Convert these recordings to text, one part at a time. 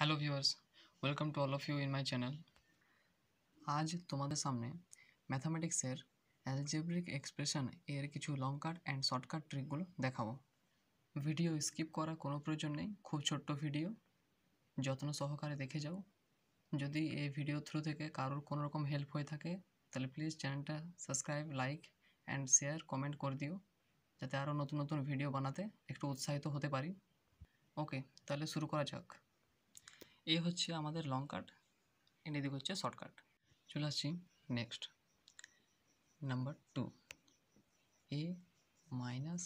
hello viewers welcome to all of you in my channel আজ তোমাদের সামনে ম্যাথামেটিক্সের অ্যালজেব্রিক এক্সপ্রেশন এর কিছু লং কাট অ্যান্ড শর্টকাট ট্রিকগুলো দেখাবো ভিডিও স্কিপ করার কোনো প্রয়োজন নেই খুব ছোট্ট ভিডিও যত্ন সহকারে দেখে যাও যদি এই ভিডিও থ্রু থেকে কারোর কোনো রকম হেল্প হয়ে থাকে তাহলে প্লিজ চ্যানেলটা subscribe like and share comment করে দিও যাতে আরও নতুন নতুন ভিডিও বানাতে একটু উৎসাহিত হতে পারি ওকে তাহলে শুরু করা যাক এই হচ্ছে আমাদের লং কাট এনে দিক হচ্ছে শর্টকাট চলে আসছি next number two A minus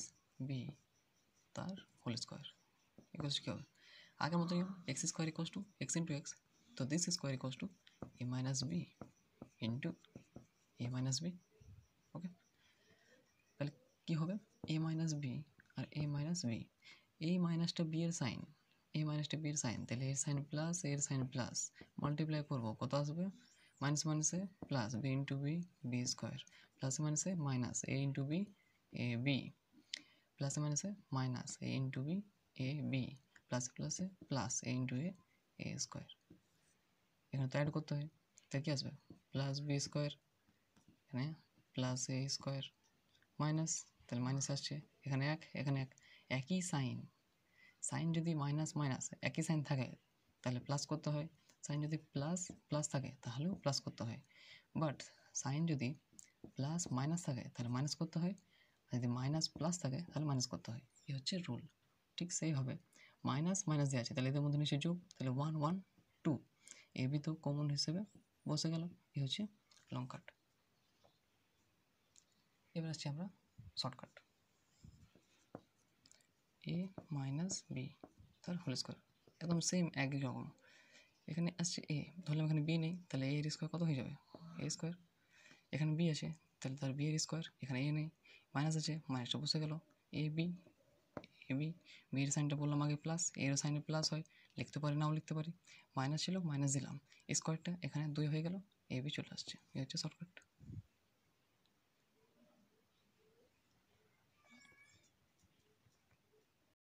B তার হোল স্কোয়ার ইকোয়াস কী হবে আগের মতো X square equals to X into X তো this square equals to A minus B into A minus B okay তাহলে কী হবে এ মাইনাস বি আর এ মাইনাস বি এই মাইনাসটা বি এর সাইন এ মাইনাসটা বির সাইন তাহলে এর সাইন প্লাস এর সাইন প্লাস মাল্টিপ্লাই করবো কত আসবে মাইনাস মাইনাসে plus B into B B square প্লাসে মাইনাসে minus A into B A B প্লাসে মাইনাসে minus A into B A B প্লাসে প্লাসে plus A into A A square এখানে তো অ্যাড করতে হয় তাই কি আসবে প্লাস বি স্কোয়ার এখানে প্লাস এ স্কোয়ার মাইনাস তাহলে মাইনাস আসছে এখানে এক এখানে এক একই সাইন সাইন যদি মাইনাস মাইনাস একই সাইন থাকে তাহলে প্লাস করতে হয় সাইন যদি প্লাস প্লাস থাকে তাহলেও প্লাস করতে হয় বাট সাইন যদি প্লাস মাইনাস থাকে তাহলে মাইনাস করতে হয় আর যদি মাইনাস প্লাস থাকে তাহলে মাইনাস করতে হয় এই হচ্ছে রুল ঠিক সেইভাবে মাইনাস মাইনাস দেওয়া আছে তাহলে এদের মধ্যে নিশ্চয়ই যোগ তাহলে one one two A B তো কমন হিসেবে বসে গেল এই হচ্ছে লং কাট এবার আসছি আমরা শর্টকাট এ মাইনাস বি তার হোল স্কোয়ার একদম সেম একই রকম এখানে আসছে এ ধরলাম এখানে বি নেই তাহলে এ এর স্কোয়ার কত হয়ে যাবে এ স্কোয়ার এখানে বি আছে তাহলে তার বি এর স্কোয়ার এখানে এ নেই মাইনাস আছে মাইনাসটা বসে গেল A B A B B এর সাইনটা বললাম আগে প্লাস এ এর সাইনে প্লাস হয় লিখতে পারি নাও লিখতে পারি মাইনাস ছিল মাইনাস দিলাম স্কোয়ারটা এখানে দুই হয়ে গেল এ বি চলে আসছে এ হচ্ছে শর্টকাট